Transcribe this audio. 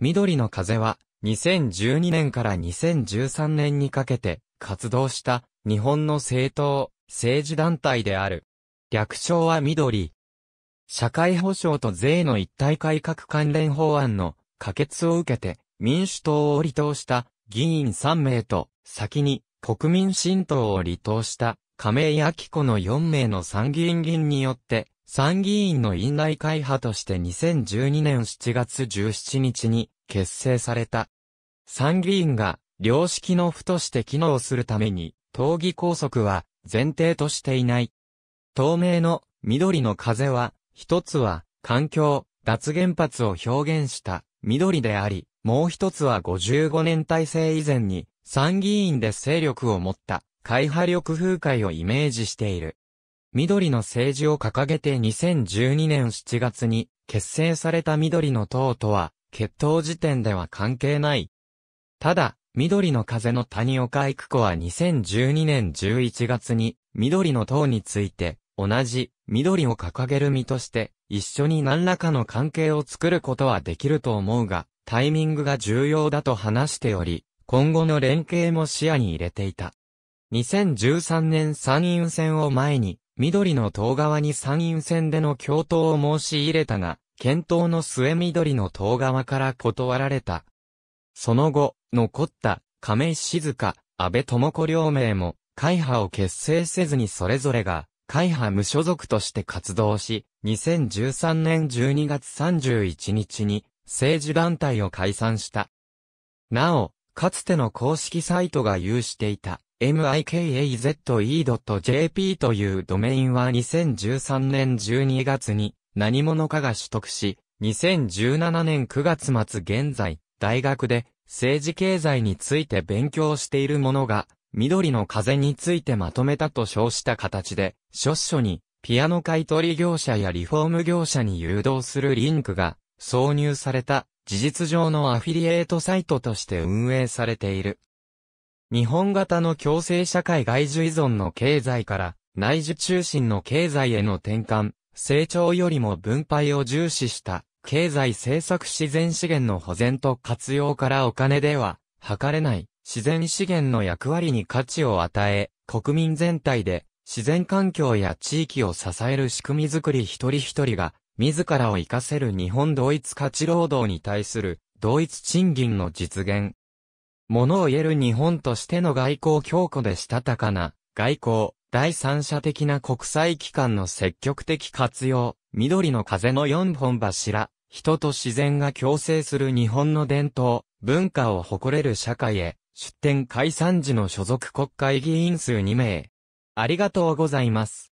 緑の風は、2012年から2013年にかけて活動した日本の政党、政治団体である。略称は緑。社会保障と税の一体改革関連法案の可決を受けて民主党を離党した議員3名と先に国民新党を離党した亀井明子の4名の参議院議員によって参議院の院内会派として2012年7月17日に結成された。参議院が良識の府として機能するために、党議拘束は前提としていない。透明の緑の風は、一つは環境、脱原発を表現した緑であり、もう一つは55年体制以前に参議院で勢力を持った会派力風会をイメージしている。緑の政治を掲げて2012年7月に結成された緑の党とは、決闘時点では関係ない。ただ、緑の風の谷岡育子は2012年11月に、緑の党について、同じ、緑を掲げる身として、一緒に何らかの関係を作ることはできると思うが、タイミングが重要だと話しており、今後の連携も視野に入れていた。2013年参院選を前に、緑の党側に参院選での共闘を申し入れたが、検討の末緑の党側から断られた。その後、残った亀井静香、安倍智子両名も、会派を結成せずにそれぞれが、会派無所属として活動し、2013年12月31日に、政治団体を解散した。なお、かつての公式サイトが有していた。m i k a z e j p というドメインは2013年12月に何者かが取得し、2017年9月末現在、大学で政治経済について勉強している者が、緑の風についてまとめたと称した形で、諸書に、ピアノ買取業者やリフォーム業者に誘導するリンクが挿入された、事実上のアフィリエイトサイトとして運営されている。日本型の共生社会外需依存の経済から内需中心の経済への転換、成長よりも分配を重視した経済政策自然資源の保全と活用からお金では測れない自然資源の役割に価値を与え、国民全体で自然環境や地域を支える仕組みづくり一人一人が自らを活かせる日本同一価値労働に対する同一賃金の実現、物を言える日本としての外交強固でしたたかな、外交、第三者的な国際機関の積極的活用、緑の風の四本柱、人と自然が共生する日本の伝統、文化を誇れる社会へ、出展解散時の所属国会議員数2名。ありがとうございます。